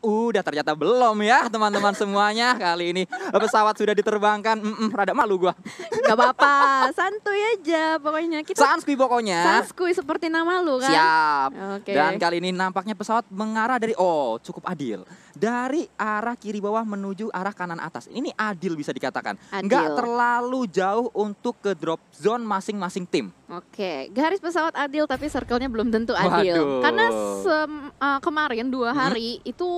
udah ternyata belum ya teman-teman semuanya kali ini pesawat sudah diterbangkan mm -mm, rada malu gua nggak apa-apa santuy aja pokoknya kita sanskui pokoknya sanskui seperti nama lu kan siap okay. dan kali ini nampaknya pesawat mengarah dari oh cukup adil dari arah kiri bawah menuju arah kanan atas. Ini adil bisa dikatakan. Adil. Nggak terlalu jauh untuk ke drop zone masing-masing tim. Oke, garis pesawat adil tapi circle-nya belum tentu adil. Waduh. Karena sem, uh, kemarin dua hmm? hari hmm? itu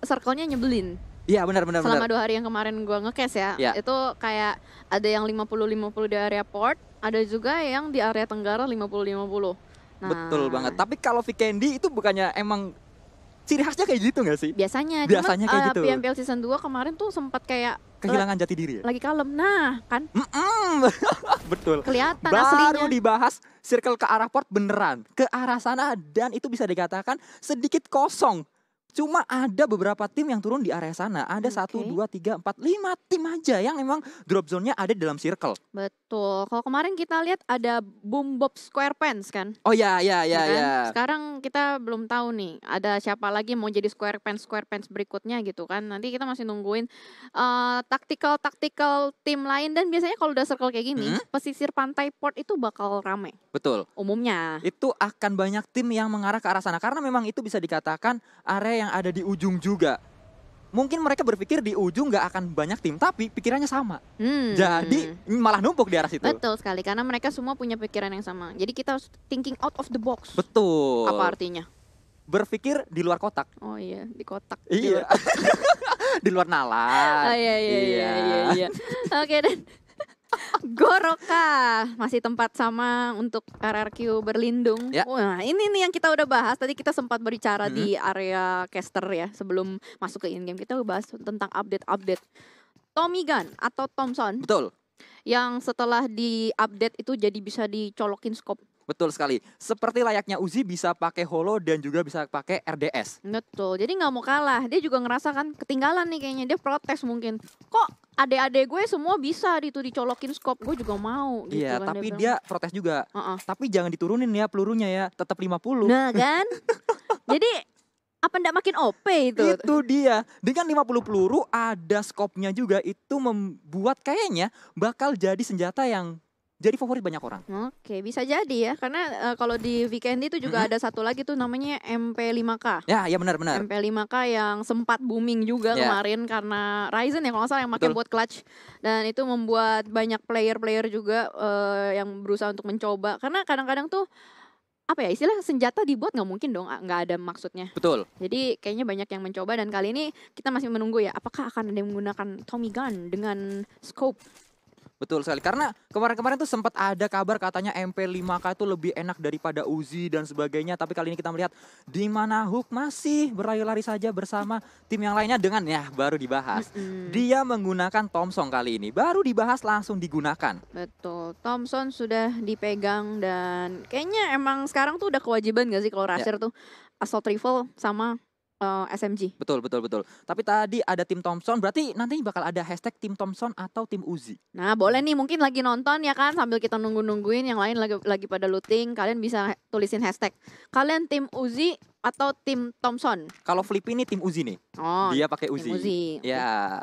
circle-nya nyebelin. Iya benar benar Selama benar. dua hari yang kemarin gua ngekes ya, ya, itu kayak ada yang 50-50 di area port, ada juga yang di area tenggara 50-50. Nah. Betul banget. Tapi kalau Vikendi itu bukannya emang ciri khasnya kayak gitu gak sih? Biasanya. Biasanya Cuman, kayak uh, gitu. PMPL season 2 kemarin tuh sempat kayak kehilangan jati diri. Ya? Lagi kalem. Nah, kan? Mm Betul. Kelihatan Baru aslinya. Baru dibahas circle ke arah port beneran, ke arah sana dan itu bisa dikatakan sedikit kosong. Cuma ada beberapa tim yang turun di area sana. Ada satu, dua, tiga, empat, lima tim aja yang memang drop zone-nya ada di dalam circle. Betul. Betul. Kalau kemarin kita lihat ada Boom square SquarePants kan? Oh ya, ya, ya, ya. Kan? ya. Sekarang kita belum tahu nih ada siapa lagi mau jadi SquarePants SquarePants berikutnya gitu kan. Nanti kita masih nungguin uh, eh, tactical taktikal tim lain dan biasanya kalau udah circle kayak gini, hmm? pesisir pantai port itu bakal rame. Betul. Umumnya. Itu akan banyak tim yang mengarah ke arah sana karena memang itu bisa dikatakan area yang ada di ujung juga mungkin mereka berpikir di ujung nggak akan banyak tim tapi pikirannya sama hmm. jadi hmm, hmm. malah numpuk di arah situ betul sekali karena mereka semua punya pikiran yang sama jadi kita harus thinking out of the box betul apa artinya berpikir di luar kotak oh iya di kotak iya di luar, di luar nalar oh, iya iya iya iya, iya. iya. oke okay, dan Goroka masih tempat sama untuk RRQ berlindung. Ya. Wah, ini nih yang kita udah bahas. Tadi kita sempat berbicara hmm. di mm-hmm. area caster ya sebelum masuk ke in game kita udah bahas tentang update-update Tommy Gun atau Thompson. Betul. Yang setelah di-update itu jadi bisa dicolokin scope Betul sekali. Seperti layaknya Uzi bisa pakai holo dan juga bisa pakai RDS. Betul. Jadi nggak mau kalah. Dia juga ngerasa kan ketinggalan nih kayaknya. Dia protes mungkin. Kok adek-adek gue semua bisa itu dicolokin skop. Gue juga mau. Gitu iya. Kan, tapi dia, dia protes juga. Uh -uh. Tapi jangan diturunin ya pelurunya ya. Tetap 50. Nah kan. Jadi apa ndak makin OP itu? Itu dia. Dengan 50 peluru ada skopnya juga itu membuat kayaknya bakal jadi senjata yang jadi favorit banyak orang. Oke, bisa jadi ya karena uh, kalau di Vikendi itu juga mm -hmm. ada satu lagi tuh namanya MP5K. Ya, ya benar-benar. MP5K yang sempat booming juga yeah. kemarin karena Ryzen ya kalau nggak salah yang makin buat clutch dan itu membuat banyak player-player juga uh, yang berusaha untuk mencoba karena kadang-kadang tuh apa ya istilah senjata dibuat nggak mungkin dong nggak ada maksudnya betul jadi kayaknya banyak yang mencoba dan kali ini kita masih menunggu ya apakah akan ada yang menggunakan Tommy Gun dengan scope Betul sekali. Karena kemarin-kemarin tuh sempat ada kabar katanya MP5K itu lebih enak daripada Uzi dan sebagainya. Tapi kali ini kita melihat di mana Hook masih berlari-lari saja bersama tim yang lainnya dengan ya baru dibahas. Dia menggunakan Thompson kali ini. Baru dibahas langsung digunakan. Betul. Thompson sudah dipegang dan kayaknya emang sekarang tuh udah kewajiban gak sih kalau ya. Rasher yeah. tuh assault rifle sama uh, eh, SMG. Betul betul betul. Tapi tadi ada tim Thompson, berarti nanti bakal ada hashtag tim Thompson atau tim Uzi. Nah boleh nih mungkin lagi nonton ya kan sambil kita nunggu nungguin yang lain lagi lagi pada looting, kalian bisa tulisin hashtag kalian tim Uzi atau tim Thompson. Kalau Flip ini tim Uzi nih. Oh. Dia pakai Uzi. Tim Uzi. Ya.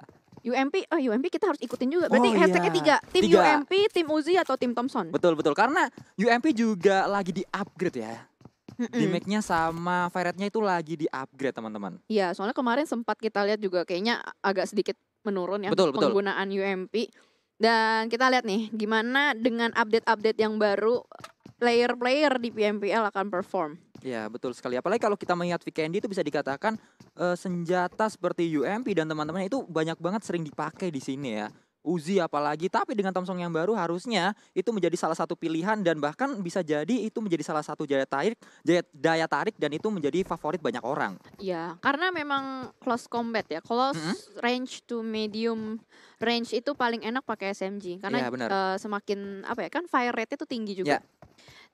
UMP, oh UMP kita harus ikutin juga. Berarti oh, iya. hashtagnya tiga, tim tiga. UMP, tim Uzi atau tim Thompson. Betul betul karena UMP juga lagi di upgrade ya. Dimake-nya sama Firetnya itu lagi di upgrade teman-teman. Iya, soalnya kemarin sempat kita lihat juga kayaknya agak sedikit menurun ya betul, penggunaan betul. UMP. Dan kita lihat nih gimana dengan update-update yang baru player-player di PMPL akan perform. Ya betul sekali. Apalagi kalau kita melihat VKND itu bisa dikatakan uh, senjata seperti UMP dan teman teman itu banyak banget sering dipakai di sini ya. Uzi apalagi. Tapi dengan Samsung yang baru harusnya itu menjadi salah satu pilihan dan bahkan bisa jadi itu menjadi salah satu daya tarik daya, daya tarik dan itu menjadi favorit banyak orang. Iya, karena memang close combat ya. Close -hmm. range to medium range itu paling enak pakai SMG karena ya, Uh, semakin apa ya kan fire rate itu tinggi juga. Ya.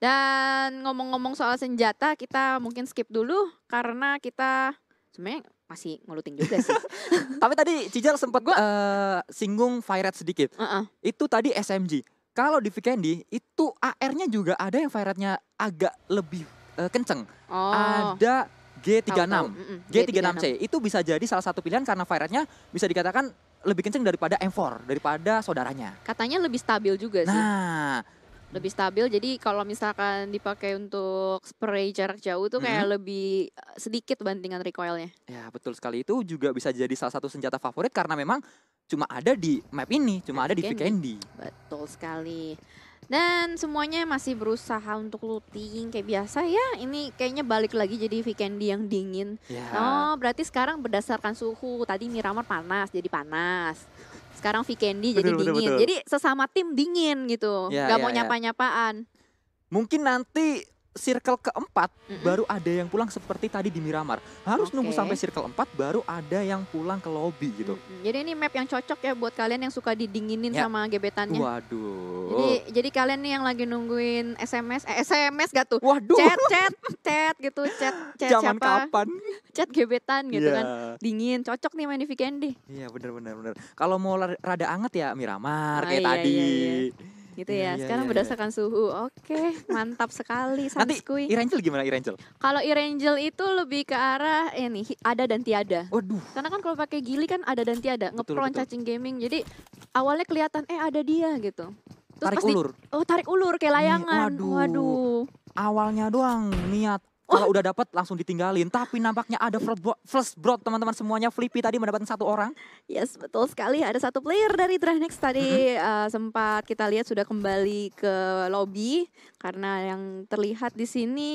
Dan ngomong-ngomong soal senjata kita mungkin skip dulu karena kita sebenarnya masih ngeluting juga sih. Tapi tadi Cijar sempat gua uh, singgung fire Firet sedikit. Uh -uh. Itu tadi SMG. Kalau di Vikendi itu AR-nya juga ada yang fire Firetnya agak lebih uh, kenceng. Oh. Ada G36. Mm -mm. G36C itu bisa jadi salah satu pilihan karena fire Firetnya bisa dikatakan lebih kenceng daripada M4, daripada saudaranya. Katanya lebih stabil juga sih. Nah, lebih stabil. Jadi kalau misalkan dipakai untuk spray jarak jauh tuh kayak hmm. lebih eh, sedikit bantingan recoilnya. Ya betul sekali itu juga bisa jadi salah satu senjata favorit karena memang cuma ada di map ini, cuma ada di Vikendi. Betul sekali. Dan semuanya masih berusaha untuk looting kayak biasa ya. Ini kayaknya balik lagi jadi Vikendi yang dingin. Yeah. Oh, berarti sekarang berdasarkan suhu. Tadi Miramar panas jadi panas sekarang Vikendi jadi betul, dingin. Betul, betul. Jadi sesama tim dingin gitu. Ya, Gak ya, mau ya. nyapa-nyapaan. Mungkin nanti circle keempat mm -hmm. baru ada yang pulang seperti tadi di Miramar. Harus okay. nunggu sampai circle 4 baru ada yang pulang ke lobby gitu. Mm -hmm. Jadi ini map yang cocok ya buat kalian yang suka didinginin yeah. sama gebetannya. Waduh. Jadi jadi kalian nih yang lagi nungguin SMS eh, SMS gak tuh? Waduh. Chat chat chat gitu chat chat Jaman siapa? kapan? Chat gebetan gitu yeah. kan. Dingin, cocok nih main di Vikendi. Iya, benar benar benar. Kalau mau rada anget ya Miramar ah, kayak iya, tadi. Iya, iya gitu iya, ya. Yeah, Sekarang yeah, iya. berdasarkan yeah. suhu. Oke, mantap sekali Nanti Irangel gimana Irangel? Kalau Irangel itu lebih ke arah ini ada dan tiada. Waduh. Karena kan kalau pakai gili kan ada dan tiada, ngepron cacing gaming. Jadi awalnya kelihatan eh ada dia gitu. Terus tarik pasti, ulur. Oh, tarik ulur kayak layangan. Waduh. Waduh. Awalnya doang niat kalau udah dapat langsung ditinggalin. Tapi nampaknya ada flash broad teman-teman semuanya. Flippy tadi mendapatkan satu orang. Yes, betul sekali. Ada satu player dari Drahnex tadi mm uh, sempat kita lihat sudah kembali ke lobby karena yang terlihat di sini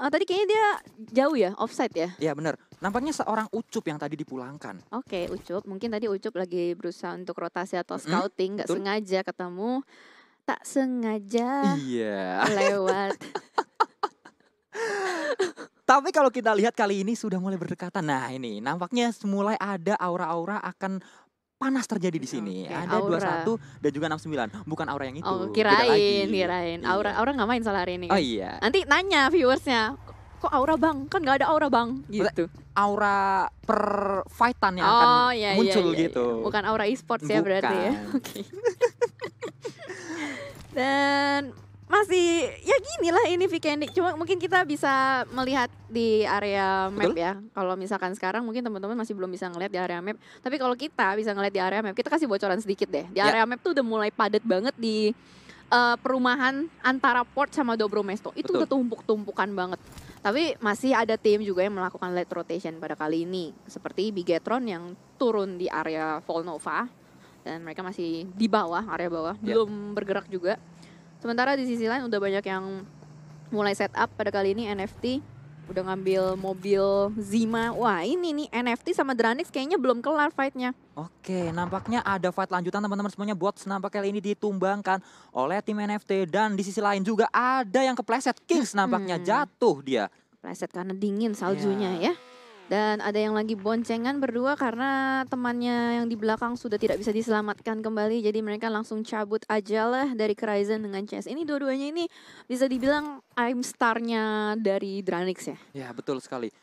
Uh, tadi kayaknya dia jauh ya, offside ya? Iya benar, nampaknya seorang Ucup yang tadi dipulangkan. Oke okay, Ucup, mungkin tadi Ucup lagi berusaha untuk rotasi atau scouting, nggak mm -hmm. sengaja ketemu. Tak sengaja yeah. lewat Tapi kalau kita lihat kali ini sudah mulai berdekatan. Nah ini nampaknya mulai ada aura-aura akan panas terjadi di sini. Okay, ada aura. 21 dan juga 69. Bukan aura yang itu. Oh, kirain, kirain. Iya. Aura aura nggak main salah hari ini. Oh iya. Nanti nanya viewersnya, kok aura bang kan nggak ada aura bang gitu aura per fightan yang oh, akan iya, iya, muncul iya, iya, gitu bukan aura e-sports ya berarti ya oke okay. dan masih ya gini lah ini Vikendi. Cuma mungkin kita bisa melihat di area map Betul? ya. Kalau misalkan sekarang mungkin teman-teman masih belum bisa ngelihat di area map. Tapi kalau kita bisa ngelihat di area map, kita kasih bocoran sedikit deh. Di ya. area map tuh udah mulai padat banget di uh, perumahan antara Port sama Dobro Mesto Itu Betul. udah tumpuk-tumpukan banget. Tapi masih ada tim juga yang melakukan late rotation pada kali ini. Seperti Bigetron yang turun di area Volnova dan mereka masih di bawah area bawah, yeah. belum bergerak juga Sementara di sisi lain udah banyak yang mulai setup pada kali ini NFT udah ngambil mobil Zima. Wah ini nih NFT sama Dranix kayaknya belum kelar fightnya. Oke, nampaknya ada fight lanjutan teman-teman semuanya buat senampak kali ini ditumbangkan oleh tim NFT dan di sisi lain juga ada yang kepleset Kings hmm. nampaknya hmm. jatuh dia. Kepleset karena dingin saljunya yeah. ya. Dan ada yang lagi boncengan berdua karena temannya yang di belakang sudah tidak bisa diselamatkan kembali. Jadi mereka langsung cabut aja lah dari Cryzen dengan CS. Ini dua-duanya ini bisa dibilang I'm starnya dari Dranix ya? Ya betul sekali.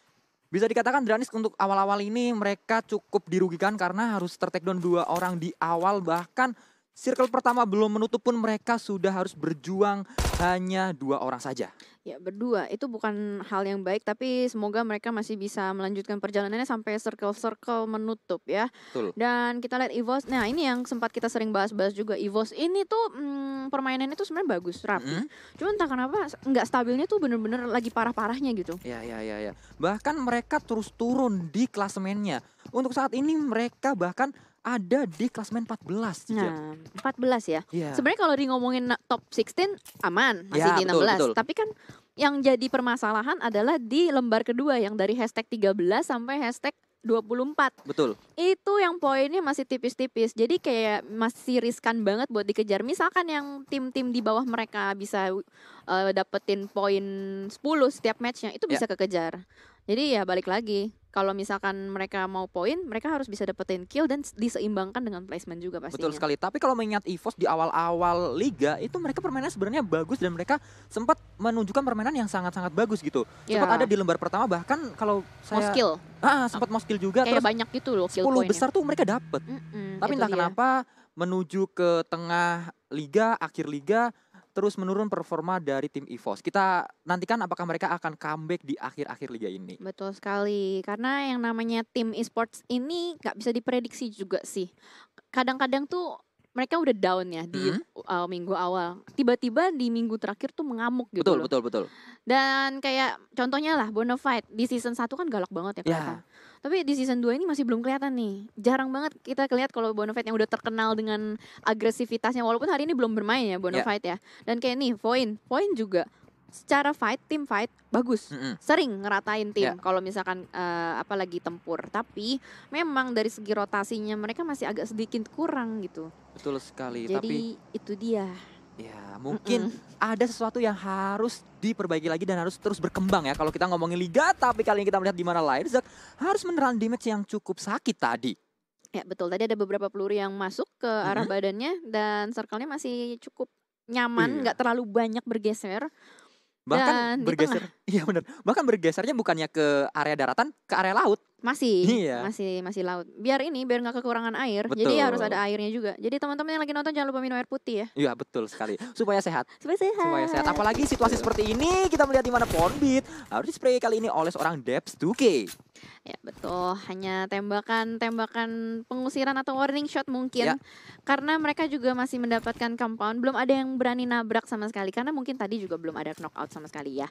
Bisa dikatakan Dranix untuk awal-awal ini mereka cukup dirugikan karena harus tertekdown dua orang di awal bahkan circle pertama belum menutup pun mereka sudah harus berjuang hanya dua orang saja. Ya, berdua. Itu bukan hal yang baik, tapi semoga mereka masih bisa melanjutkan perjalanannya sampai circle-circle menutup ya. Betul. Dan kita lihat Evos. Nah, ini yang sempat kita sering bahas-bahas juga Evos. Ini tuh hmm, permainannya tuh sebenarnya bagus, rapi. Mm -hmm. Cuman entah kenapa nggak stabilnya tuh bener-bener lagi parah-parahnya gitu. Ya, ya, ya, ya. Bahkan mereka terus turun di klasemennya. Untuk saat ini mereka bahkan ada di klasmen 14. Nah, 14 ya. Yeah. Sebenarnya kalau di ngomongin top 16 aman masih yeah, di 16, betul, betul. tapi kan yang jadi permasalahan adalah di lembar kedua yang dari hashtag 13 sampai hashtag 24. Betul. Itu yang poinnya masih tipis-tipis. Jadi kayak masih riskan banget buat dikejar. Misalkan yang tim-tim di bawah mereka bisa uh, dapetin poin 10 setiap matchnya, itu ya. bisa yeah. kekejar. Jadi ya balik lagi kalau misalkan mereka mau poin, mereka harus bisa dapetin kill dan diseimbangkan dengan placement juga pasti. Betul sekali. Tapi kalau mengingat EVOS di awal-awal liga itu mereka permainan sebenarnya bagus dan mereka sempat menunjukkan permainan yang sangat-sangat bagus gitu. Ya. Sempat yeah. ada di lembar pertama bahkan kalau saya mau skill. Ah, sempat mau skill juga Kayak terus banyak gitu loh kill 10 besar tuh mereka dapet. Mm -mm, Tapi entah dia. kenapa menuju ke tengah liga, akhir liga terus menurun performa dari tim EVOS. Kita nantikan apakah mereka akan comeback di akhir-akhir liga ini. Betul sekali, karena yang namanya tim esports ini nggak bisa diprediksi juga sih. Kadang-kadang tuh mereka udah down ya di hmm? uh, minggu awal. Tiba-tiba di minggu terakhir tuh mengamuk gitu. Betul, loh. betul, betul. Dan kayak contohnya lah Bonafide di season 1 kan galak banget ya yeah. Ya. Tapi di season 2 ini masih belum kelihatan nih. Jarang banget kita kelihat kalau fight yang udah terkenal dengan agresivitasnya walaupun hari ini belum bermain ya bono yeah. Ya. ya. Dan kayak nih Voin, Voin juga secara fight tim fight bagus mm -hmm. sering ngeratain tim yeah. kalau misalkan uh, apalagi tempur tapi memang dari segi rotasinya mereka masih agak sedikit kurang gitu betul sekali jadi tapi itu dia Ya, mungkin mm hmm ada sesuatu yang harus diperbaiki lagi dan harus terus berkembang ya. Kalau kita ngomongin liga, tapi kali ini kita melihat di mana Leipzig harus menelan damage yang cukup sakit tadi. Ya, betul. Tadi ada beberapa peluru yang masuk ke arah mm -hmm. badannya dan circle-nya masih cukup nyaman, iya. nggak iya. terlalu banyak bergeser. Bahkan bergeser. Iya benar. Bahkan bergesernya bukannya ke area daratan, ke area laut. Masih, iya. masih, masih laut. Biar ini, biar nggak kekurangan air. Betul. Jadi harus ada airnya juga. Jadi teman-teman yang lagi nonton jangan lupa minum air putih ya. Iya betul sekali. Supaya sehat. Supaya sehat. Supaya sehat. Apalagi situasi seperti ini kita melihat di mana Pornbit harus spray kali ini oleh seorang Debs k Ya betul. Hanya tembakan-tembakan pengusiran atau warning shot mungkin. Ya. Karena mereka juga masih mendapatkan compound. Belum ada yang berani nabrak sama sekali. Karena mungkin tadi juga belum ada knockout sama sekali ya.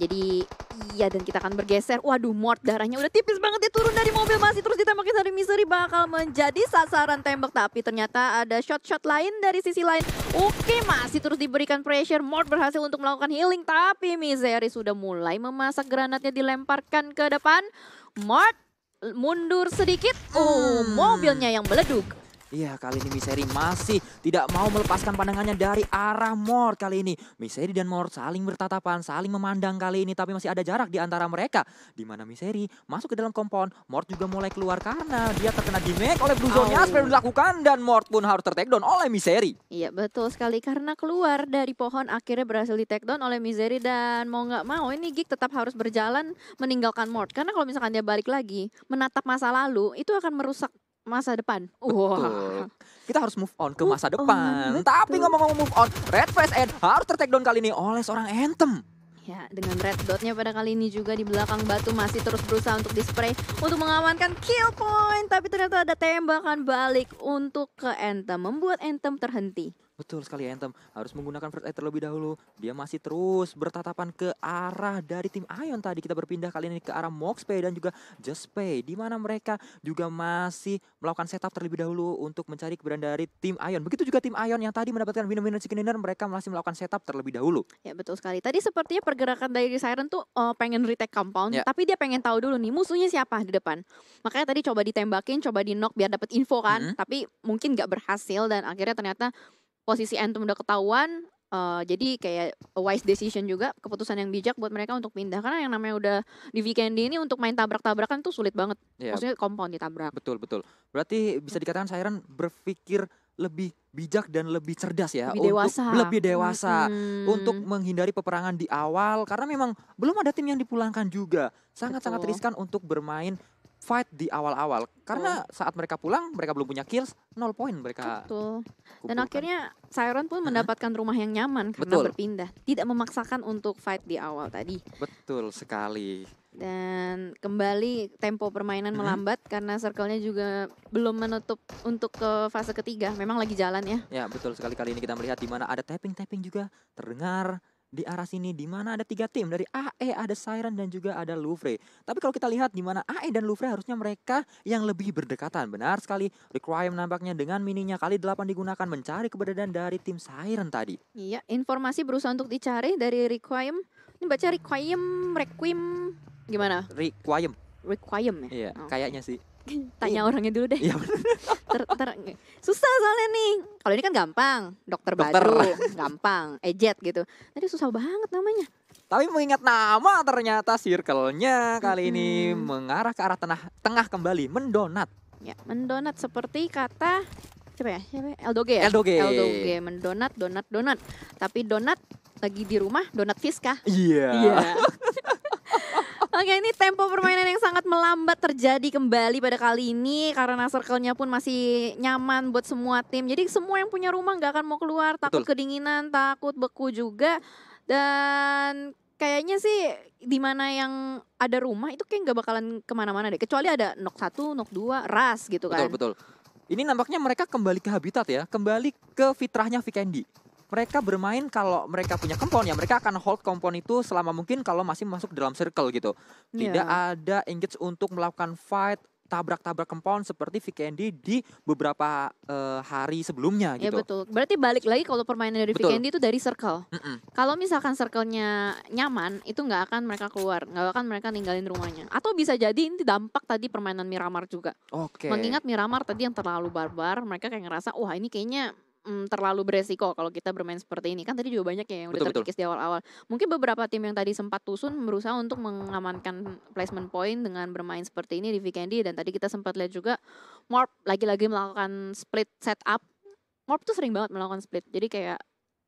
Jadi iya dan kita akan bergeser. Waduh, Mort darahnya udah tipis banget ya dia turun dari mobil masih terus ditembakin dari Misery bakal menjadi sasaran tembak. Tapi ternyata ada shot-shot lain dari sisi lain. Oke masih terus diberikan pressure. Mort berhasil untuk melakukan healing. Tapi Misery sudah mulai memasak granatnya dilemparkan ke depan. Mort mundur sedikit. Oh hmm. mobilnya yang meleduk. Iya, kali ini Misery masih tidak mau melepaskan pandangannya dari arah Mort kali ini. Misery dan Mort saling bertatapan, saling memandang kali ini, tapi masih ada jarak di antara mereka. Di mana Misery masuk ke dalam kompon, Mort juga mulai keluar karena dia terkena damage oleh Bluzonnya, spray dilakukan dan Mort pun harus takedown oleh Misery. Iya, betul sekali karena keluar dari pohon akhirnya berhasil di takedown oleh Misery dan mau nggak mau ini Gig tetap harus berjalan meninggalkan Mort karena kalau misalkan dia balik lagi menatap masa lalu itu akan merusak masa depan. Wah. Wow. Kita harus move on ke masa depan. On, Tapi ngomong-ngomong move on, Red Face Ed harus tertek down kali ini oleh seorang Anthem. Ya, dengan red dotnya pada kali ini juga di belakang batu masih terus berusaha untuk dispray untuk mengamankan kill point. Tapi ternyata ada tembakan balik untuk ke Anthem, membuat Anthem terhenti. Betul sekali Anthem, harus menggunakan first aid terlebih dahulu. Dia masih terus bertatapan ke arah dari tim Ion tadi. Kita berpindah kali ini ke arah Moxpay dan juga Justpay. Di mana mereka juga masih melakukan setup terlebih dahulu untuk mencari keberadaan dari tim Ion. Begitu juga tim Ion yang tadi mendapatkan winner-winner chicken dinner, mereka masih melakukan setup terlebih dahulu. Ya betul sekali. Tadi sepertinya pergerakan dari Siren tuh uh, pengen retake compound, ya. tapi dia pengen tahu dulu nih musuhnya siapa di depan. Makanya tadi coba ditembakin, coba di knock biar dapat info kan, hmm. tapi mungkin gak berhasil dan akhirnya ternyata posisi antum udah ketahuan uh, jadi kayak wise decision juga keputusan yang bijak buat mereka untuk pindah karena yang namanya udah di weekend ini untuk main tabrak-tabrakan tuh sulit banget yeah. maksudnya compound ditabrak betul betul berarti bisa dikatakan Sairan berpikir lebih bijak dan lebih cerdas ya lebih untuk dewasa. lebih dewasa hmm. untuk menghindari peperangan di awal karena memang belum ada tim yang dipulangkan juga sangat-sangat riskan untuk bermain fight di awal-awal karena oh. saat mereka pulang mereka belum punya kills nol poin mereka betul dan akhirnya Siren pun mendapatkan rumah yang nyaman karena betul. berpindah tidak memaksakan untuk fight di awal tadi betul sekali dan kembali tempo permainan hmm. melambat karena circle-nya juga belum menutup untuk ke fase ketiga memang lagi jalan ya ya betul sekali kali ini kita melihat di mana ada tapping tapping juga terdengar di arah sini di mana ada tiga tim dari AE ada Siren dan juga ada Louvre. Tapi kalau kita lihat di mana AE dan Louvre harusnya mereka yang lebih berdekatan. Benar sekali Require nampaknya dengan mininya kali 8 digunakan mencari keberadaan dari tim Siren tadi. Iya, informasi berusaha untuk dicari dari Require Ini baca Require Requiem gimana? Require Requiem ya. Iya, oh. kayaknya sih. Tanya iya. orangnya dulu deh. Iya ter, ter, susah soalnya nih. Kalau ini kan gampang, dokter, dokter. Badu, gampang, ejet gitu. Tadi susah banget namanya. Tapi mengingat nama ternyata circle-nya kali hmm. ini mengarah ke arah tengah, tengah kembali, mendonat. Ya, mendonat seperti kata siapa ya? Siapa? Ya? Eldoge ya? Eldoge. Eldoge mendonat, donat, donat. Tapi donat lagi di rumah donat fiskah? Iya. Yeah. Yeah. Oke ini tempo permainan yang sangat melambat terjadi kembali pada kali ini karena circle-nya pun masih nyaman buat semua tim. Jadi semua yang punya rumah nggak akan mau keluar, takut Betul. kedinginan, takut beku juga. Dan kayaknya sih di mana yang ada rumah itu kayak nggak bakalan kemana-mana deh. Kecuali ada nok satu, nok dua, ras gitu kan. Betul betul. Ini nampaknya mereka kembali ke habitat ya, kembali ke fitrahnya Vikendi mereka bermain kalau mereka punya kompon ya mereka akan hold kompon itu selama mungkin kalau masih masuk dalam circle gitu. Iya. Tidak ada engage untuk melakukan fight tabrak-tabrak kompon seperti Vikendi di beberapa uh, hari sebelumnya iya, gitu. Ya betul. Berarti balik lagi kalau permainan dari Vikendi itu dari circle. Mm -mm. Kalau misalkan circle-nya nyaman, itu nggak akan mereka keluar, nggak akan mereka ninggalin rumahnya. Atau bisa jadi ini dampak tadi permainan Miramar juga. Oke. Okay. Mengingat Miramar tadi yang terlalu barbar, mereka kayak ngerasa wah ini kayaknya mm, terlalu beresiko kalau kita bermain seperti ini. Kan tadi juga banyak ya yang betul, udah terkikis betul. di awal-awal. Mungkin beberapa tim yang tadi sempat tusun berusaha untuk mengamankan placement point dengan bermain seperti ini di Vikendi dan tadi kita sempat lihat juga Morp lagi-lagi melakukan split setup. Morp tuh sering banget melakukan split. Jadi kayak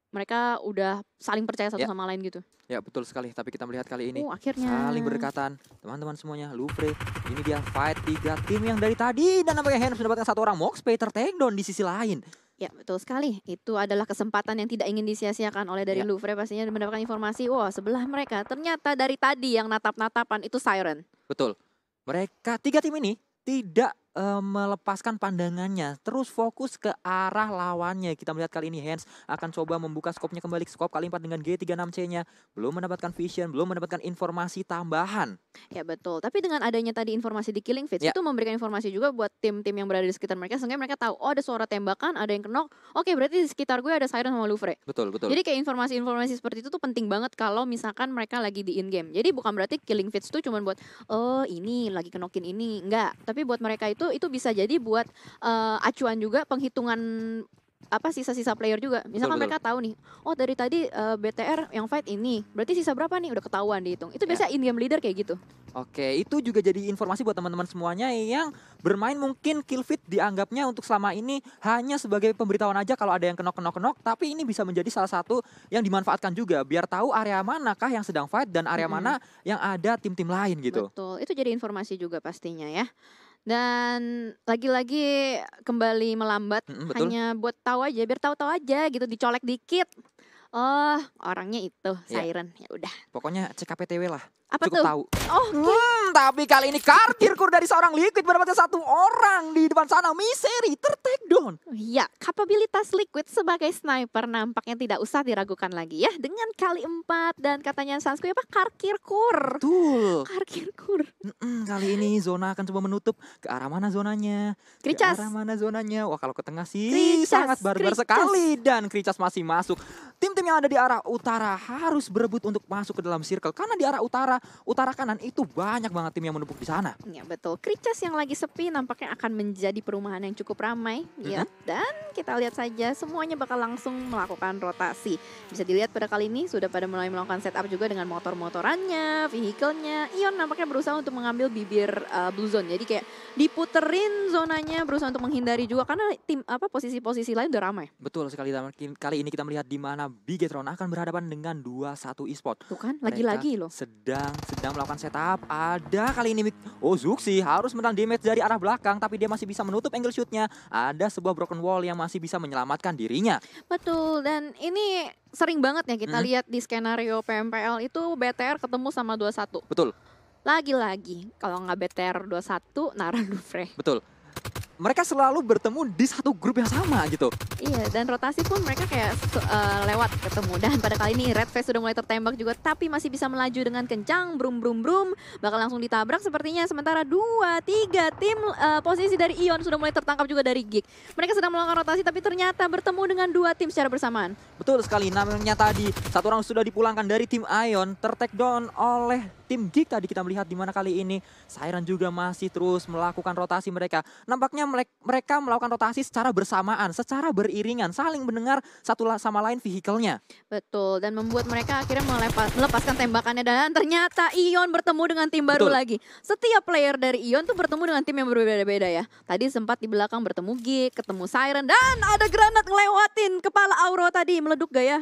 mereka udah saling percaya satu ya. sama lain gitu. Ya betul sekali. Tapi kita melihat kali ini oh, akhirnya. saling berdekatan. Teman-teman semuanya, Lufre. Ini dia fight tiga tim yang dari tadi dan nampaknya Henry mendapatkan satu orang Mox Moxpay tertakedown di sisi lain. Ya betul sekali. Itu adalah kesempatan yang tidak ingin disia-siakan oleh dari ya. Louvre pastinya mendapatkan informasi. Wah wow, sebelah mereka ternyata dari tadi yang natap-natapan itu siren. Betul. Mereka tiga tim ini tidak e, melepaskan pandangannya, terus fokus ke arah lawannya. Kita melihat kali ini Hans akan coba membuka skopnya kembali skop kali empat dengan G36C-nya. Belum mendapatkan vision, belum mendapatkan informasi tambahan. Ya betul, tapi dengan adanya tadi informasi di Killing fit ya. itu memberikan informasi juga buat tim-tim yang berada di sekitar mereka sehingga mereka tahu oh ada suara tembakan, ada yang kenok. Oke, berarti di sekitar gue ada siren sama Louvre. Betul, betul. Jadi kayak informasi-informasi seperti itu tuh penting banget kalau misalkan mereka lagi di in game. Jadi bukan berarti Killing fit itu cuma buat oh ini lagi kenokin ini, enggak. Tapi buat mereka itu itu bisa jadi buat uh, acuan juga penghitungan apa sisa-sisa player juga. Misalkan betul, mereka betul. tahu nih, oh dari tadi uh, eh, BTR yang fight ini, berarti sisa berapa nih? Udah ketahuan dihitung. Itu biasa ya. in game leader kayak gitu. Oke, itu juga jadi informasi buat teman-teman semuanya yang bermain mungkin kill killfit dianggapnya untuk selama ini hanya sebagai pemberitahuan aja kalau ada yang kenok-kenok-kenok, tapi ini bisa menjadi salah satu yang dimanfaatkan juga biar tahu area manakah yang sedang fight dan area hmm. mana yang ada tim-tim lain gitu. Betul, itu jadi informasi juga pastinya ya dan lagi-lagi kembali melambat mm -hmm, hanya buat tahu aja biar tahu-tahu aja gitu dicolek dikit Oh, orangnya itu yeah. Siren. Ya udah. Pokoknya CKPTW lah. Apa Cukup tuh? tahu. Oh, okay. hmm, tapi kali ini kur dari seorang Liquid mendapatkan satu orang di depan sana. Misery tertek down. Ya, kapabilitas Liquid sebagai sniper nampaknya tidak usah diragukan lagi ya. Dengan kali empat dan katanya Sansku ya Pak kur. Betul. kur. Mm -mm, kali ini zona akan coba menutup ke arah mana zonanya. Kricas. Ke arah mana zonanya. Wah kalau ke tengah sih Kricas. sangat barbar sekali. Dan Kricas masih masuk tim-tim yang ada di arah utara harus berebut untuk masuk ke dalam circle karena di arah utara, utara kanan itu banyak banget tim yang menumpuk di sana. Ya betul. Kriches yang lagi sepi nampaknya akan menjadi perumahan yang cukup ramai mm-hmm. ya. Kan? Dan kita lihat saja semuanya bakal langsung melakukan rotasi. Bisa dilihat pada kali ini sudah pada mulai melakukan setup juga dengan motor-motorannya, vehicle-nya. Ion nampaknya berusaha untuk mengambil bibir uh, blue zone. Jadi kayak diputerin zonanya berusaha untuk menghindari juga karena tim apa posisi-posisi lain udah ramai. Betul sekali kali ini kita melihat di mana Bigetron akan berhadapan dengan dua satu e-sport. Tuh kan, lagi-lagi loh. Sedang sedang melakukan setup. Ada kali ini Oh, Zuxi harus menang damage dari arah belakang tapi dia masih bisa menutup angle shootnya. Ada sebuah broken wall yang masih bisa menyelamatkan dirinya. Betul, dan ini sering banget ya kita hmm. lihat di skenario PMPL itu BTR ketemu sama 21. Betul. Lagi-lagi, kalau nggak BTR 21, Nara Dufre. Betul mereka selalu bertemu di satu grup yang sama gitu. Iya, dan rotasi pun mereka kayak uh, lewat ketemu. Dan pada kali ini Red Face sudah mulai tertembak juga, tapi masih bisa melaju dengan kencang, brum brum brum, bakal langsung ditabrak sepertinya. Sementara dua, tiga tim uh, posisi dari Ion sudah mulai tertangkap juga dari Gig. Mereka sedang melakukan rotasi, tapi ternyata bertemu dengan dua tim secara bersamaan. Betul sekali, namanya tadi satu orang sudah dipulangkan dari tim Ion, tertek down oleh tim Gig tadi kita melihat di mana kali ini Siren juga masih terus melakukan rotasi mereka. Nampaknya mereka melakukan rotasi secara bersamaan, secara beriringan, saling mendengar satu sama lain vehikelnya. Betul, dan membuat mereka akhirnya melepas, melepaskan tembakannya dan ternyata Ion bertemu dengan tim baru Betul. lagi. Setiap player dari Ion tuh bertemu dengan tim yang berbeda-beda ya. Tadi sempat di belakang bertemu G, ketemu Siren dan ada granat ngelewatin kepala Auro tadi meleduk gak ya?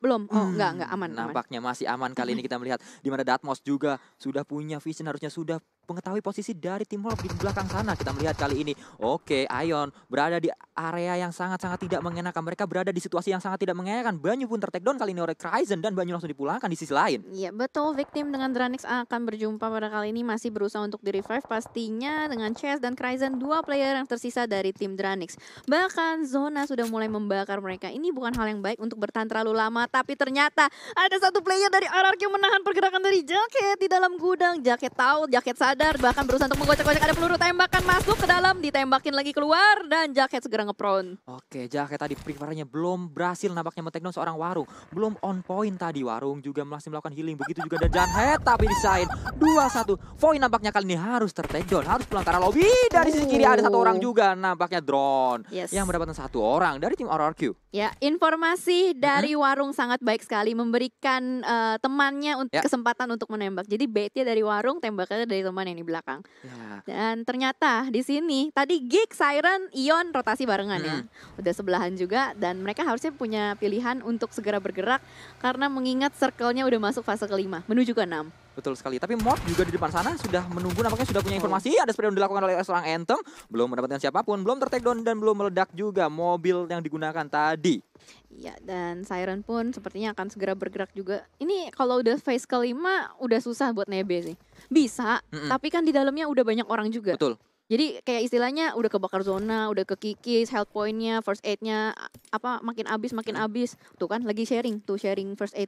Belum. Oh, hmm. enggak, enggak aman. Nampaknya aman. masih aman kali ini kita melihat di mana Datmos juga sudah punya vision harusnya sudah mengetahui posisi dari tim Horp di belakang sana. Kita melihat kali ini, oke, okay, berada di area yang sangat-sangat tidak mengenakan. Mereka berada di situasi yang sangat tidak mengenakan. Banyu pun tertekdown kali ini oleh Kryzen dan Banyu langsung dipulangkan di sisi lain. Iya, betul. Victim dengan Dranix akan berjumpa pada kali ini masih berusaha untuk di revive pastinya dengan Chess dan Kryzen dua player yang tersisa dari tim Dranix. Bahkan zona sudah mulai membakar mereka. Ini bukan hal yang baik untuk bertahan terlalu lama, tapi ternyata ada satu player dari RRQ menahan pergerakan dari Jaket di dalam gudang. Jaket tahu, Jaket sadar sadar bahkan berusaha untuk menggocek-gocek ada peluru tembakan masuk ke dalam ditembakin lagi keluar dan Jaket segera ngepron. Oke, Jaket tadi prefernya belum berhasil nampaknya mentekno seorang Warung. Belum on point tadi Warung juga masih melakukan healing begitu juga dan Jaket tapi disain 2-1. Void nampaknya kali ini harus tertakedown, harus karena lobby dari sisi kiri ada satu orang oh. juga nampaknya drone yes. yang mendapatkan satu orang dari tim RRQ. Ya, informasi dari -hmm. Warung sangat baik sekali memberikan uh, temannya untuk ya. kesempatan untuk menembak. Jadi baitnya dari Warung, tembakannya dari teman Ion yang di belakang. Ya. Dan ternyata di sini tadi gig Siren, Ion rotasi barengan hmm. ya. Udah sebelahan juga dan mereka harusnya punya pilihan untuk segera bergerak karena mengingat circle-nya udah masuk fase kelima menuju ke enam. Betul sekali. Tapi Mort juga di depan sana sudah menunggu nampaknya sudah punya informasi ada spray yang dilakukan oleh seorang Anthem, belum mendapatkan siapapun, belum tertakedown dan belum meledak juga mobil yang digunakan tadi. Ya, dan Siren pun sepertinya akan segera bergerak juga. Ini kalau udah phase kelima udah susah buat Nebe sih. Bisa, mm -mm. tapi kan di dalamnya udah banyak orang juga. Betul. Jadi kayak istilahnya udah kebakar zona, udah ke kikis, health pointnya, first aidnya, apa makin abis makin abis. Tuh kan lagi sharing, tuh sharing first aid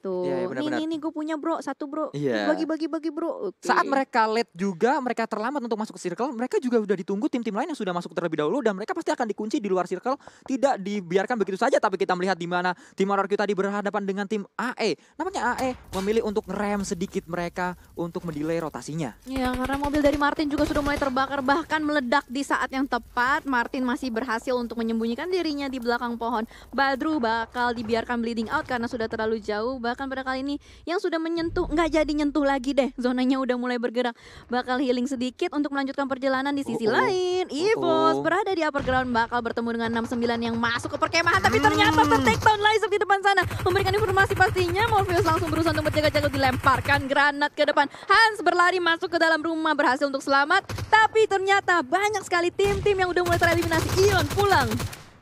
gitu. Yeah, bener -bener. Nih nih nih gue punya bro satu bro. bagi iya. Bagi bagi bagi bro. Okay. Saat mereka late juga mereka terlambat untuk masuk ke circle mereka juga sudah ditunggu tim-tim lain yang sudah masuk terlebih dahulu dan mereka pasti akan dikunci di luar circle tidak dibiarkan begitu saja tapi kita melihat di mana tim RRQ tadi berhadapan dengan tim AE namanya AE memilih untuk rem sedikit mereka untuk mendelay rotasinya. Ya, yeah, karena mobil dari Martin juga sudah mulai terbakar bahkan meledak di saat yang tepat Martin masih berhasil untuk menyembunyikan dirinya di belakang pohon. Badru bakal dibiarkan bleeding out karena sudah terlalu jauh bahkan pada kali ini yang sudah menyentuh nggak jadi nyentuh lagi deh zonanya udah mulai bergerak bakal healing sedikit untuk melanjutkan perjalanan di sisi uh -oh. lain Evos uh -oh. oh. berada di upper ground bakal bertemu dengan 69 yang masuk ke perkemahan tapi ternyata hmm. ternyata down Lysop di depan sana memberikan informasi pastinya Morpheus langsung berusaha untuk berjaga-jaga dilemparkan granat ke depan Hans berlari masuk ke dalam rumah berhasil untuk selamat tapi ternyata banyak sekali tim-tim yang udah mulai tereliminasi Ion pulang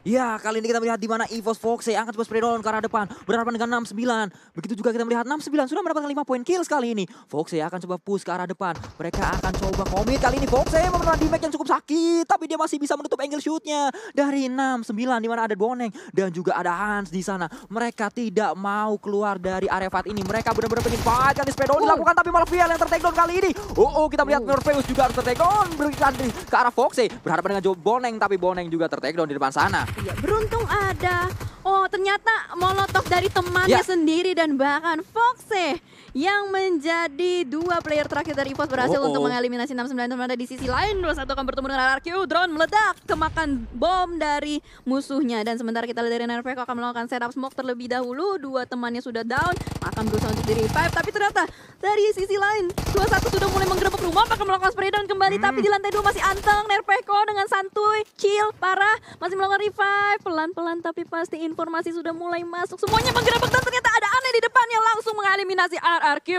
Ya, kali ini kita melihat di mana Evos Fox angkat sebuah spray down ke arah depan. Berhadapan dengan 69. Begitu juga kita melihat 69 sudah mendapatkan 5 poin kill kali ini. Fox akan coba push ke arah depan. Mereka akan coba komit kali ini. Fox memeran damage yang cukup sakit. Tapi dia masih bisa menutup angle shootnya. Dari 69 di mana ada Boneng dan juga ada Hans di sana. Mereka tidak mau keluar dari area fight ini. Mereka benar-benar pengin fight. di spray down oh. dilakukan tapi malah Vial yang tertekan kali ini. Oh, oh kita melihat oh. Nerveus juga harus tertakedown. Berikan ke arah Fox Berhadapan dengan Boneng tapi Boneng juga tertekan di depan sana. Iya, beruntung ada. Oh, ternyata molotov dari temannya ya. sendiri dan bahkan Foxe yang menjadi dua player terakhir dari EVOS berhasil oh, oh. untuk mengeliminasi 69 sementara di sisi lain dua satu akan bertemu dengan RRQ drone meledak kemakan bom dari musuhnya dan sementara kita lihat dari Nerveko akan melakukan setup smoke terlebih dahulu dua temannya sudah down akan berusaha untuk diri revive tapi ternyata dari sisi lain dua satu sudah mulai menggerebek rumah akan melakukan spray down kembali hmm. tapi di lantai dua masih anteng Nerveko dengan santuy chill parah masih melakukan revive survive. Pelan-pelan tapi pasti informasi sudah mulai masuk. Semuanya menggerebek dan ternyata ada aneh di depannya langsung mengeliminasi RRQ.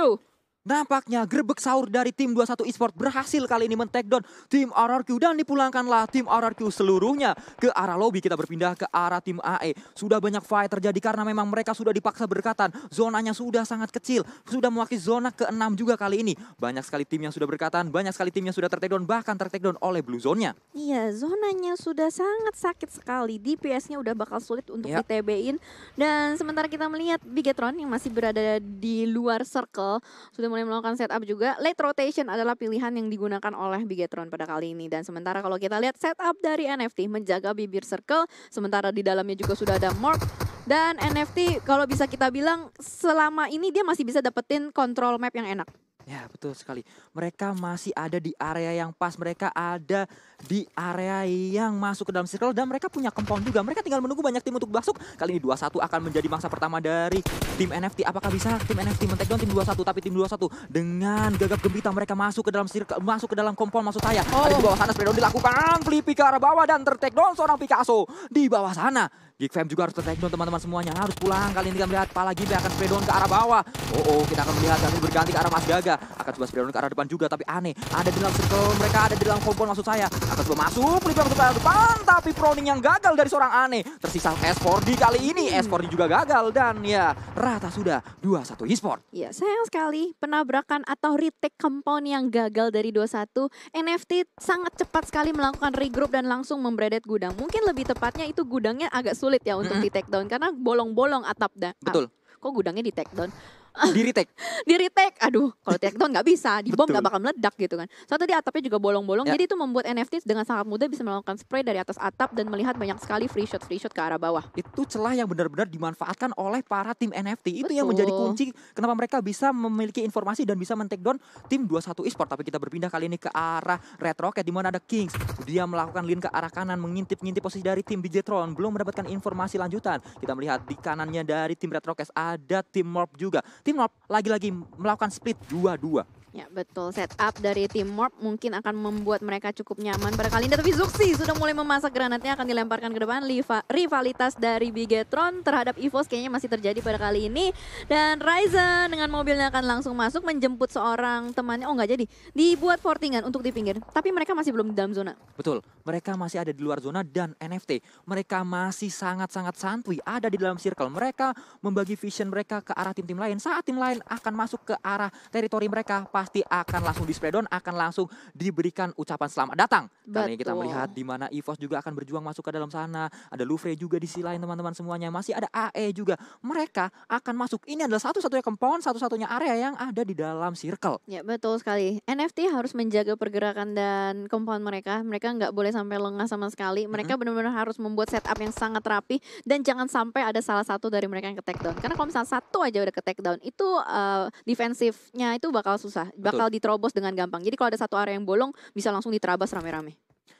Nampaknya gerbek sahur dari tim 21 sport berhasil kali ini men down tim RRQ dan dipulangkanlah tim RRQ seluruhnya ke arah lobby. Kita berpindah ke arah tim AE. Sudah banyak fight terjadi karena memang mereka sudah dipaksa berkatan. Zonanya sudah sangat kecil, sudah mewakili zona ke-6 juga kali ini. Banyak sekali tim yang sudah berkatan, banyak sekali tim yang sudah down bahkan down oleh blue zone-nya. Iya, zonanya sudah sangat sakit sekali. DPS-nya udah bakal sulit untuk yep. Ya. ditebein. dan sementara kita melihat Bigetron yang masih berada di luar circle sudah sudah mulai melakukan setup juga, late rotation adalah pilihan yang digunakan oleh Bigetron pada kali ini. Dan sementara kalau kita lihat setup dari NFT menjaga bibir circle, sementara di dalamnya juga sudah ada mark dan NFT kalau bisa kita bilang selama ini dia masih bisa dapetin kontrol map yang enak. Ya betul sekali. Mereka masih ada di area yang pas. Mereka ada di area yang masuk ke dalam circle dan mereka punya compound juga. Mereka tinggal menunggu banyak tim untuk masuk. Kali ini 2-1 akan menjadi mangsa pertama dari tim NFT. Apakah bisa tim NFT men down tim 2-1 tapi tim 2-1 dengan gagap gembita mereka masuk ke dalam circle, masuk ke dalam kompon maksud saya. Oh. Ada di bawah sana spread dilakukan. Flippy ke arah bawah dan tertake down seorang Picasso di bawah sana. Geek Fam juga harus tertake down teman-teman semuanya. Harus pulang. Kali ini kita melihat Pala Gimbe akan spread down ke arah bawah. Oh, oh kita akan melihat kami berganti ke arah Mas Gaga. Akan coba spread down ke arah depan juga tapi aneh. Ada di dalam circle mereka, ada di dalam kompon maksud saya. Atas belum masuk, flip ke depan, depan, tapi proning yang gagal dari seorang aneh. Tersisa S4D kali ini, hmm. S4D juga gagal dan ya rata sudah 2-1 e-sport. Ya sayang sekali penabrakan atau retake compound yang gagal dari 2-1. NFT sangat cepat sekali melakukan regroup dan langsung memberedet gudang. Mungkin lebih tepatnya itu gudangnya agak sulit ya untuk mm di take down karena bolong-bolong atap dan. Betul. Ah, kok gudangnya di take down? di retake di retake aduh kalau takedown nggak bisa di bom nggak bakal meledak gitu kan soalnya tadi atapnya juga bolong-bolong ya. jadi itu membuat NFT dengan sangat mudah bisa melakukan spray dari atas atap dan melihat banyak sekali free shot free shot ke arah bawah itu celah yang benar-benar dimanfaatkan oleh para tim NFT itu Betul. yang menjadi kunci kenapa mereka bisa memiliki informasi dan bisa men down tim 21 e-sport tapi kita berpindah kali ini ke arah Red Rocket di mana ada Kings dia melakukan link ke arah kanan mengintip-ngintip posisi dari tim Bijetron belum mendapatkan informasi lanjutan kita melihat di kanannya dari tim Red ada tim Morp juga tim North lagi-lagi melakukan split 2-2. Ya betul, setup dari tim Morp mungkin akan membuat mereka cukup nyaman pada kali ini. Tapi Zuxi sudah mulai memasak granatnya akan dilemparkan ke depan. Liva, rivalitas dari Bigetron terhadap EVOS kayaknya masih terjadi pada kali ini. Dan Ryzen dengan mobilnya akan langsung masuk menjemput seorang temannya. Oh nggak jadi, dibuat fortingan untuk di pinggir. Tapi mereka masih belum di dalam zona. Betul, mereka masih ada di luar zona dan NFT. Mereka masih sangat-sangat santuy ada di dalam circle. Mereka membagi vision mereka ke arah tim-tim lain saat tim lain akan masuk ke arah teritori mereka, pasti akan langsung di spread on, akan langsung diberikan ucapan selamat datang. Karena kita melihat di mana EVOS juga akan berjuang masuk ke dalam sana. Ada Lufre juga di sisi lain teman-teman semuanya. Masih ada AE juga. Mereka akan masuk. Ini adalah satu-satunya compound, satu-satunya area yang ada di dalam circle. Ya betul sekali. NFT harus menjaga pergerakan dan compound mereka. Mereka nggak boleh sampai lengah sama sekali. Mereka mm -hmm. benar-benar harus membuat setup yang sangat rapi dan jangan sampai ada salah satu dari mereka yang ke take down. Karena kalau misalnya satu aja udah ke take down, rebound itu uh, defensifnya itu bakal susah, bakal Betul. diterobos dengan gampang. Jadi kalau ada satu area yang bolong bisa langsung diterabas rame-rame.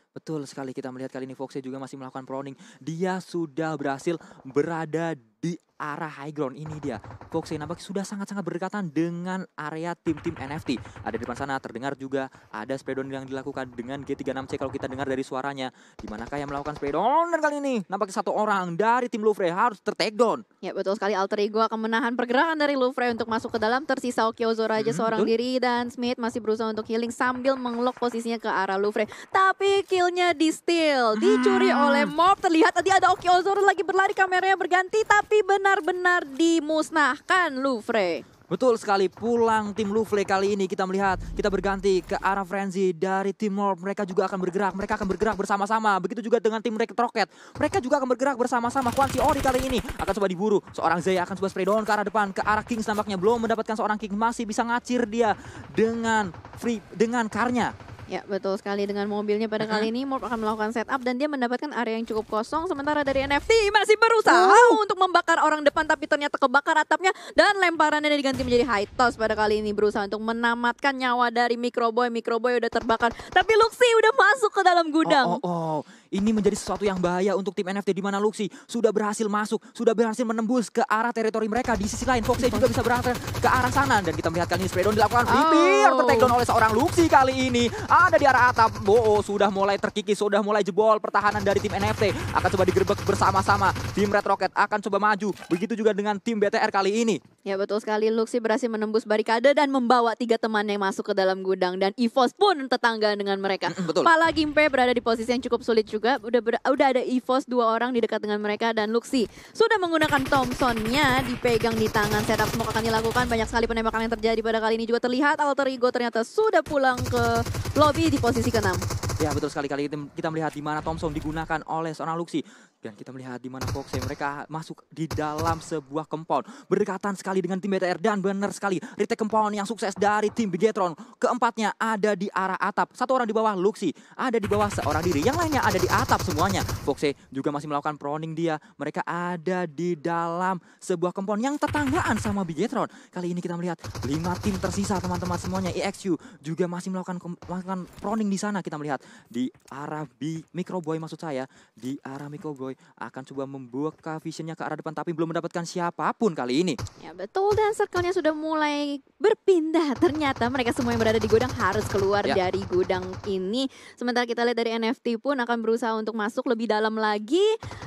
Betul sekali kita melihat kali ini Foxy juga masih melakukan proning. Dia sudah berhasil berada di arah high ground ini dia. Foxy nampak sudah sangat-sangat berdekatan dengan area tim-tim NFT. Ada di depan sana terdengar juga ada spread yang dilakukan dengan G36C kalau kita dengar dari suaranya. Di manakah yang melakukan spread dan kali ini nampaknya satu orang dari tim Lufre harus tertake down. Ya betul sekali Alter Ego akan menahan pergerakan dari Lufre untuk masuk ke dalam tersisa oki ozora aja hmm, seorang betul. diri dan Smith masih berusaha untuk healing sambil menglock posisinya ke arah Lufre. Tapi killnya di steal, dicuri hmm. oleh Mob. Terlihat tadi ada oki ozora lagi berlari kameranya berganti tapi tapi benar-benar dimusnahkan Lufre. Betul sekali, pulang tim Lufle kali ini kita melihat kita berganti ke arah Frenzy dari tim Morp. Mereka juga akan bergerak, mereka akan bergerak bersama-sama. Begitu juga dengan tim mereka Rocket. Mereka juga akan bergerak bersama-sama. Kwan Ori kali ini akan coba diburu. Seorang Zaya akan coba spray down ke arah depan, ke arah King nampaknya. Belum mendapatkan seorang King, masih bisa ngacir dia dengan free dengan karnya. Ya betul sekali dengan mobilnya pada kali uh-huh. ini Morp akan melakukan setup dan dia mendapatkan area yang cukup kosong sementara dari NFT masih berusaha wow. Uh. untuk membakar orang depan tapi ternyata kebakar atapnya dan lemparannya diganti menjadi high toss pada kali ini berusaha untuk menamatkan nyawa dari Microboy. Microboy udah terbakar tapi Luxi udah masuk ke dalam gudang. Oh, oh, oh. Ini menjadi sesuatu yang bahaya untuk tim NFT di mana Luxi sudah berhasil masuk, sudah berhasil menembus ke arah teritori mereka. Di sisi lain, Foxy juga bisa berangkat ke arah sana. Dan kita melihat kali ini Spreadon dilakukan free peer, oh. oleh seorang Luxi kali ini. Ada di arah atap, Boo oh, sudah mulai terkikis, sudah mulai jebol pertahanan dari tim NFT. Akan coba digerebek bersama-sama. Tim Red Rocket akan coba maju. Begitu juga dengan tim BTR kali ini. Ya betul sekali, Luxi berhasil menembus barikade dan membawa tiga teman yang masuk ke dalam gudang. Dan EVOS pun tetangga dengan mereka. betul. Pala Gimpe berada di posisi yang cukup sulit juga juga udah ber, udah ada Evos dua orang di dekat dengan mereka dan Luxi sudah menggunakan Thompsonnya dipegang di tangan setup semua akan dilakukan banyak sekali penembakan yang terjadi pada kali ini juga terlihat Alter Ego ternyata sudah pulang ke lobby di posisi keenam. Ya betul sekali kali kita melihat di mana Thompson digunakan oleh seorang Luxi dan kita melihat di mana Foxe mereka masuk di dalam sebuah compound berdekatan sekali dengan tim BTR dan benar sekali retake compound yang sukses dari tim Bigetron keempatnya ada di arah atap satu orang di bawah Luxi ada di bawah seorang diri yang lainnya ada di atap semuanya. Foxe juga masih melakukan proning dia. Mereka ada di dalam sebuah kompon yang tetanggaan sama Bigetron. Kali ini kita melihat 5 tim tersisa teman-teman semuanya. EXU juga masih melakukan, melakukan proning di sana. Kita melihat di arah B, Microboy maksud saya. Di arah Microboy akan coba membuka visionnya ke arah depan tapi belum mendapatkan siapapun kali ini. Ya betul dan circle-nya sudah mulai berpindah. Ternyata mereka semua yang berada di gudang harus keluar ya. dari gudang ini. Sementara kita lihat dari NFT pun akan berusaha berusaha untuk masuk lebih dalam lagi.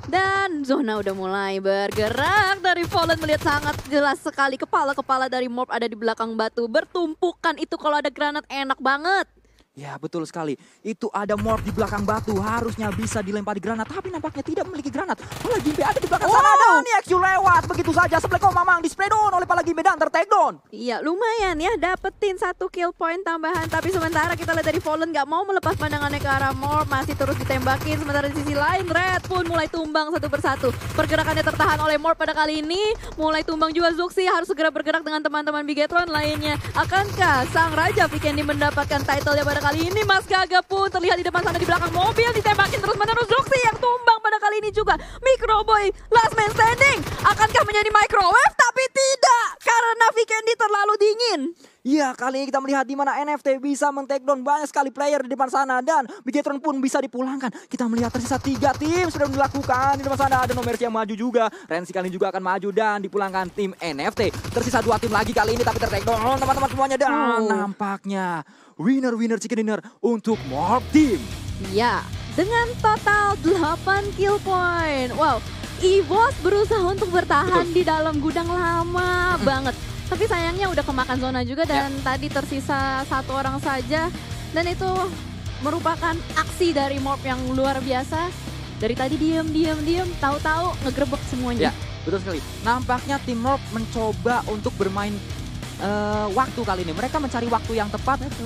Dan zona udah mulai bergerak dari Fallen melihat sangat jelas sekali kepala-kepala dari Morp ada di belakang batu bertumpukan itu kalau ada granat enak banget. Ya betul sekali, itu ada morph di belakang batu, harusnya bisa dilempari granat, tapi nampaknya tidak memiliki granat. Malah Gimbe ada di belakang oh. sana dan Niexu lewat, begitu saja kau Mamang di spray down oleh Pala Gimbe dan tertake down. Iya lumayan ya, dapetin satu kill point tambahan, tapi sementara kita lihat dari Fallen gak mau melepas pandangannya ke arah morph, masih terus ditembakin, sementara di sisi lain Red pun mulai tumbang satu persatu. Pergerakannya tertahan oleh morph pada kali ini, mulai tumbang juga Zuxi, harus segera bergerak dengan teman-teman Bigetron lainnya. Akankah Sang Raja Vikendi mendapatkan title pada kali ini Mas Gaga pun terlihat di depan sana di belakang mobil ditembakin terus-menerus Doxy yang tumbang kali ini juga Microboy last man standing. Akankah menjadi microwave? Tapi tidak karena Vikendi terlalu dingin. Ya, kali ini kita melihat di mana NFT bisa men-take banyak sekali player di depan sana dan Bigetron pun bisa dipulangkan. Kita melihat tersisa tiga tim sudah dilakukan di depan sana ada nomor yang maju juga. Rensi kali ini juga akan maju dan dipulangkan tim NFT. Tersisa dua tim lagi kali ini tapi ter-take down teman-teman semuanya dan oh. nampaknya winner-winner chicken dinner untuk Morph Team. Ya, dengan total 8 kill point. Wow, Evos berusaha untuk bertahan di dalam gudang lama banget. Tapi sayangnya udah kemakan zona juga ya. dan tadi tersisa satu orang saja. Dan itu merupakan aksi dari mob yang luar biasa. Dari tadi diem, diem, diem, tahu-tahu ngegrebek semuanya. Ya, betul sekali. Nampaknya tim Morp mencoba untuk bermain uh, waktu kali ini. Mereka mencari waktu yang tepat.